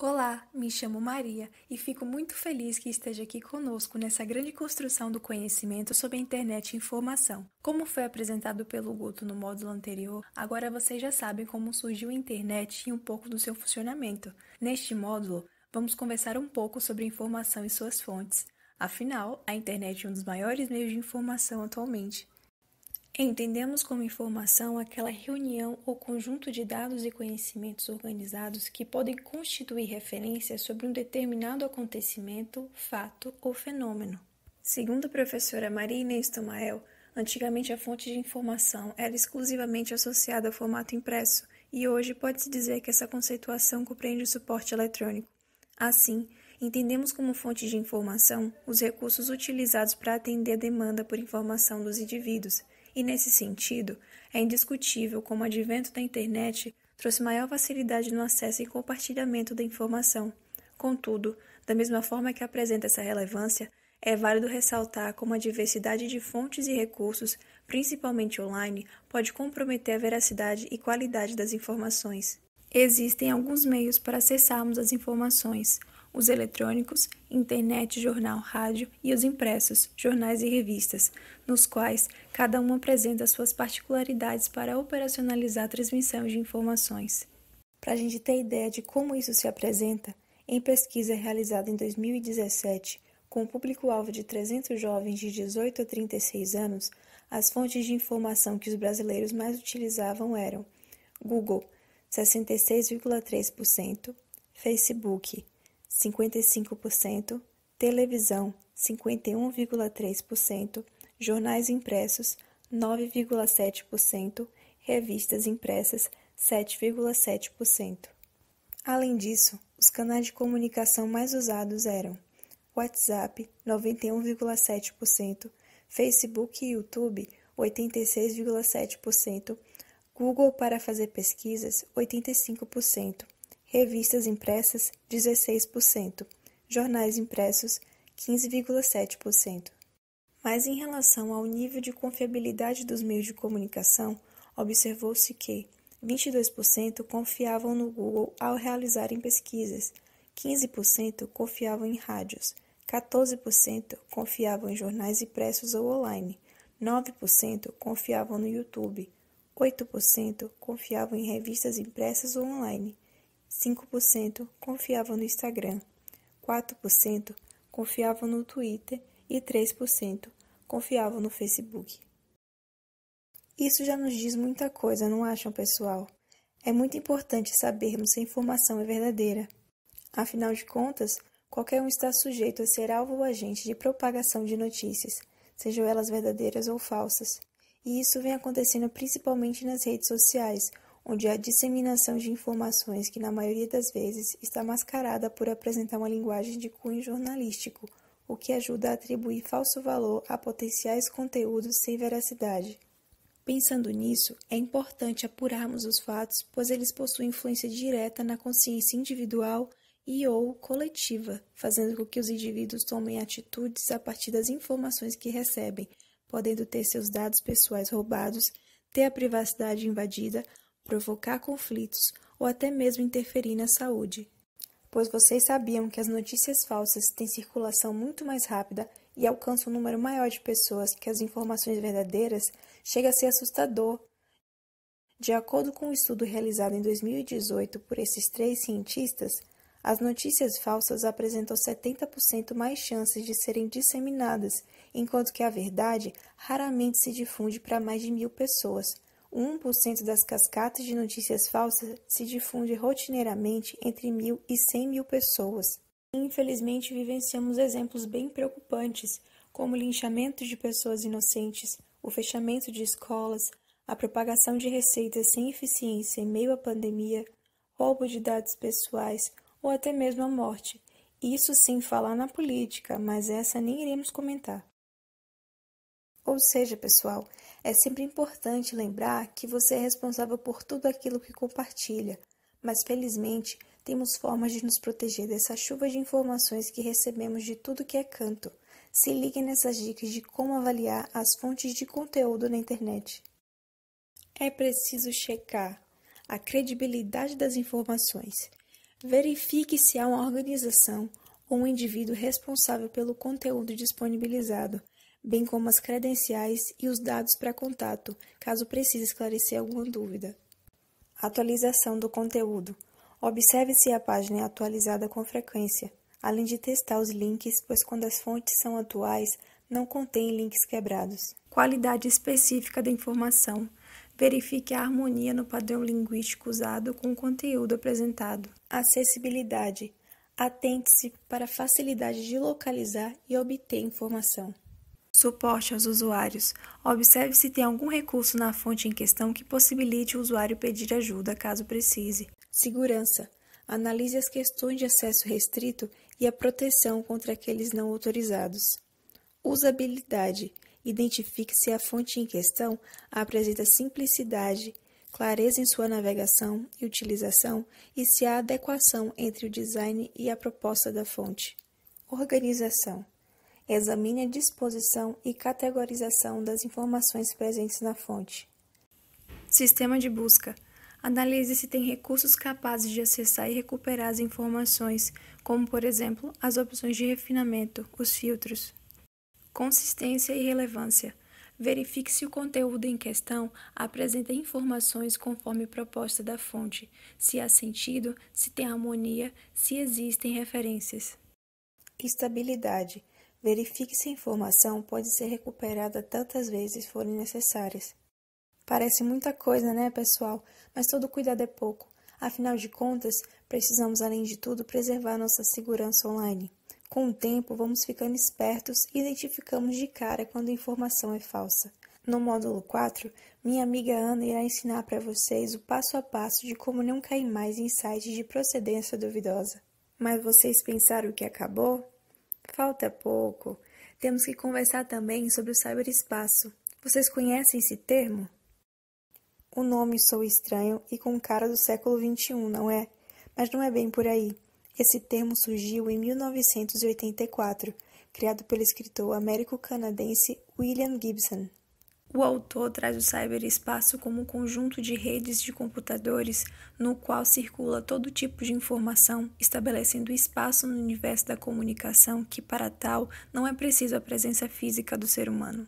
Olá, me chamo Maria e fico muito feliz que esteja aqui conosco nessa grande construção do conhecimento sobre a internet e informação. Como foi apresentado pelo Guto no módulo anterior, agora vocês já sabem como surgiu a internet e um pouco do seu funcionamento. Neste módulo, vamos conversar um pouco sobre informação e suas fontes. Afinal, a internet é um dos maiores meios de informação atualmente. Entendemos como informação aquela reunião ou conjunto de dados e conhecimentos organizados que podem constituir referências sobre um determinado acontecimento, fato ou fenômeno. Segundo a professora Maria Inês Tomael, antigamente a fonte de informação era exclusivamente associada ao formato impresso e hoje pode-se dizer que essa conceituação compreende o suporte eletrônico. Assim, entendemos como fonte de informação os recursos utilizados para atender a demanda por informação dos indivíduos e nesse sentido, é indiscutível como o advento da internet trouxe maior facilidade no acesso e compartilhamento da informação. Contudo, da mesma forma que apresenta essa relevância, é válido ressaltar como a diversidade de fontes e recursos, principalmente online, pode comprometer a veracidade e qualidade das informações. Existem alguns meios para acessarmos as informações, os eletrônicos, internet, jornal, rádio e os impressos, jornais e revistas, nos quais cada um apresenta suas particularidades para operacionalizar a transmissão de informações. Para a gente ter ideia de como isso se apresenta, em pesquisa realizada em 2017, com o público-alvo de 300 jovens de 18 a 36 anos, as fontes de informação que os brasileiros mais utilizavam eram Google, 66,3%, Facebook, 55%, televisão, 51,3%, jornais impressos, 9,7%, revistas impressas, 7,7%. Além disso, os canais de comunicação mais usados eram WhatsApp, 91,7%, Facebook e YouTube, 86,7%, Google para fazer pesquisas, 85%, revistas impressas, 16%, jornais impressos, 15,7%. Mas em relação ao nível de confiabilidade dos meios de comunicação, observou-se que 22% confiavam no Google ao realizarem pesquisas, 15% confiavam em rádios, 14% confiavam em jornais impressos ou online, 9% confiavam no YouTube, 8% confiavam em revistas impressas ou online, 5% confiavam no Instagram, 4% confiavam no Twitter e 3% confiavam no Facebook. Isso já nos diz muita coisa, não acham, pessoal? É muito importante sabermos se a informação é verdadeira. Afinal de contas, qualquer um está sujeito a ser alvo ou agente de propagação de notícias, sejam elas verdadeiras ou falsas. E isso vem acontecendo principalmente nas redes sociais, onde há disseminação de informações que, na maioria das vezes, está mascarada por apresentar uma linguagem de cunho jornalístico, o que ajuda a atribuir falso valor a potenciais conteúdos sem veracidade. Pensando nisso, é importante apurarmos os fatos, pois eles possuem influência direta na consciência individual e ou coletiva, fazendo com que os indivíduos tomem atitudes a partir das informações que recebem, podendo ter seus dados pessoais roubados, ter a privacidade invadida provocar conflitos ou até mesmo interferir na saúde. Pois vocês sabiam que as notícias falsas têm circulação muito mais rápida e alcançam um número maior de pessoas que as informações verdadeiras, chega a ser assustador. De acordo com um estudo realizado em 2018 por esses três cientistas, as notícias falsas apresentam 70% mais chances de serem disseminadas, enquanto que a verdade raramente se difunde para mais de mil pessoas, 1% das cascatas de notícias falsas se difunde rotineiramente entre mil e cem mil pessoas. Infelizmente, vivenciamos exemplos bem preocupantes, como o linchamento de pessoas inocentes, o fechamento de escolas, a propagação de receitas sem eficiência em meio à pandemia, roubo de dados pessoais ou até mesmo a morte. Isso sem falar na política, mas essa nem iremos comentar. Ou seja, pessoal, é sempre importante lembrar que você é responsável por tudo aquilo que compartilha, mas felizmente temos formas de nos proteger dessa chuva de informações que recebemos de tudo que é canto. Se liguem nessas dicas de como avaliar as fontes de conteúdo na internet. É preciso checar a credibilidade das informações. Verifique se há uma organização ou um indivíduo responsável pelo conteúdo disponibilizado bem como as credenciais e os dados para contato, caso precise esclarecer alguma dúvida. Atualização do conteúdo. Observe se a página é atualizada com frequência, além de testar os links, pois quando as fontes são atuais, não contém links quebrados. Qualidade específica da informação. Verifique a harmonia no padrão linguístico usado com o conteúdo apresentado. Acessibilidade. Atente-se para a facilidade de localizar e obter informação. Suporte aos usuários. Observe se tem algum recurso na fonte em questão que possibilite o usuário pedir ajuda caso precise. Segurança. Analise as questões de acesso restrito e a proteção contra aqueles não autorizados. Usabilidade. Identifique se a fonte em questão apresenta simplicidade, clareza em sua navegação e utilização e se há adequação entre o design e a proposta da fonte. Organização. Examine a disposição e categorização das informações presentes na fonte. Sistema de busca. Analise se tem recursos capazes de acessar e recuperar as informações, como, por exemplo, as opções de refinamento, os filtros. Consistência e relevância. Verifique se o conteúdo em questão apresenta informações conforme proposta da fonte, se há sentido, se tem harmonia, se existem referências. Estabilidade. Verifique se a informação pode ser recuperada tantas vezes forem necessárias. Parece muita coisa, né, pessoal? Mas todo cuidado é pouco. Afinal de contas, precisamos, além de tudo, preservar nossa segurança online. Com o tempo, vamos ficando espertos e identificamos de cara quando a informação é falsa. No módulo 4, minha amiga Ana irá ensinar para vocês o passo a passo de como não cair mais em sites de procedência duvidosa. Mas vocês pensaram que acabou? Falta pouco. Temos que conversar também sobre o cyberespaço. Vocês conhecem esse termo? O nome sou estranho e com cara do século XXI, não é? Mas não é bem por aí. Esse termo surgiu em 1984, criado pelo escritor américo-canadense William Gibson. O autor traz o cyberespaço como um conjunto de redes de computadores no qual circula todo tipo de informação, estabelecendo espaço no universo da comunicação que, para tal, não é preciso a presença física do ser humano.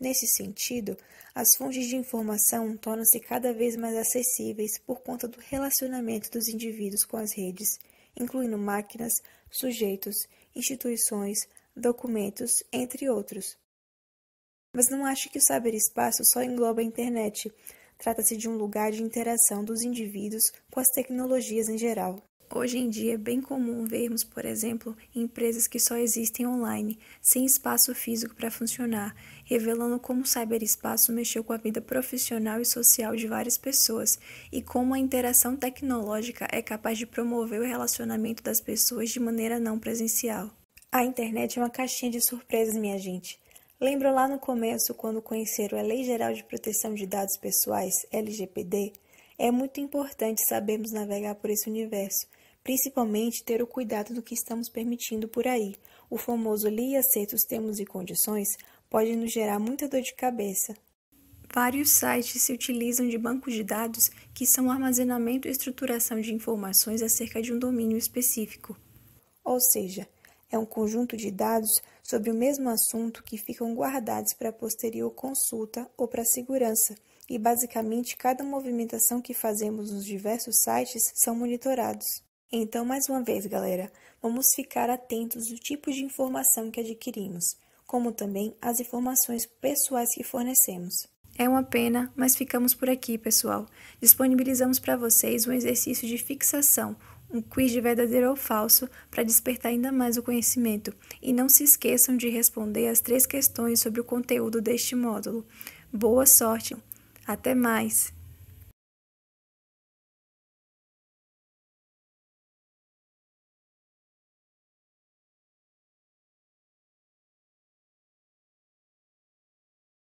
Nesse sentido, as fontes de informação tornam-se cada vez mais acessíveis por conta do relacionamento dos indivíduos com as redes, incluindo máquinas, sujeitos, instituições, documentos, entre outros mas não ache que o cyberespaço só engloba a internet. Trata-se de um lugar de interação dos indivíduos com as tecnologias em geral. Hoje em dia é bem comum vermos, por exemplo, empresas que só existem online, sem espaço físico para funcionar, revelando como o cyberespaço mexeu com a vida profissional e social de várias pessoas e como a interação tecnológica é capaz de promover o relacionamento das pessoas de maneira não presencial. A internet é uma caixinha de surpresas, minha gente. Lembram lá no começo, quando conheceram a Lei Geral de Proteção de Dados Pessoais, LGPD? É muito importante sabermos navegar por esse universo, principalmente ter o cuidado do que estamos permitindo por aí. O famoso li e aceita os termos e condições pode nos gerar muita dor de cabeça. Vários sites se utilizam de bancos de dados que são armazenamento e estruturação de informações acerca de um domínio específico. Ou seja, é um conjunto de dados sobre o mesmo assunto que ficam guardados para posterior consulta ou para segurança, e basicamente cada movimentação que fazemos nos diversos sites são monitorados. Então, mais uma vez, galera, vamos ficar atentos ao tipo de informação que adquirimos, como também as informações pessoais que fornecemos. É uma pena, mas ficamos por aqui, pessoal. Disponibilizamos para vocês um exercício de fixação um quiz de verdadeiro ou falso para despertar ainda mais o conhecimento. E não se esqueçam de responder as três questões sobre o conteúdo deste módulo. Boa sorte! Até mais!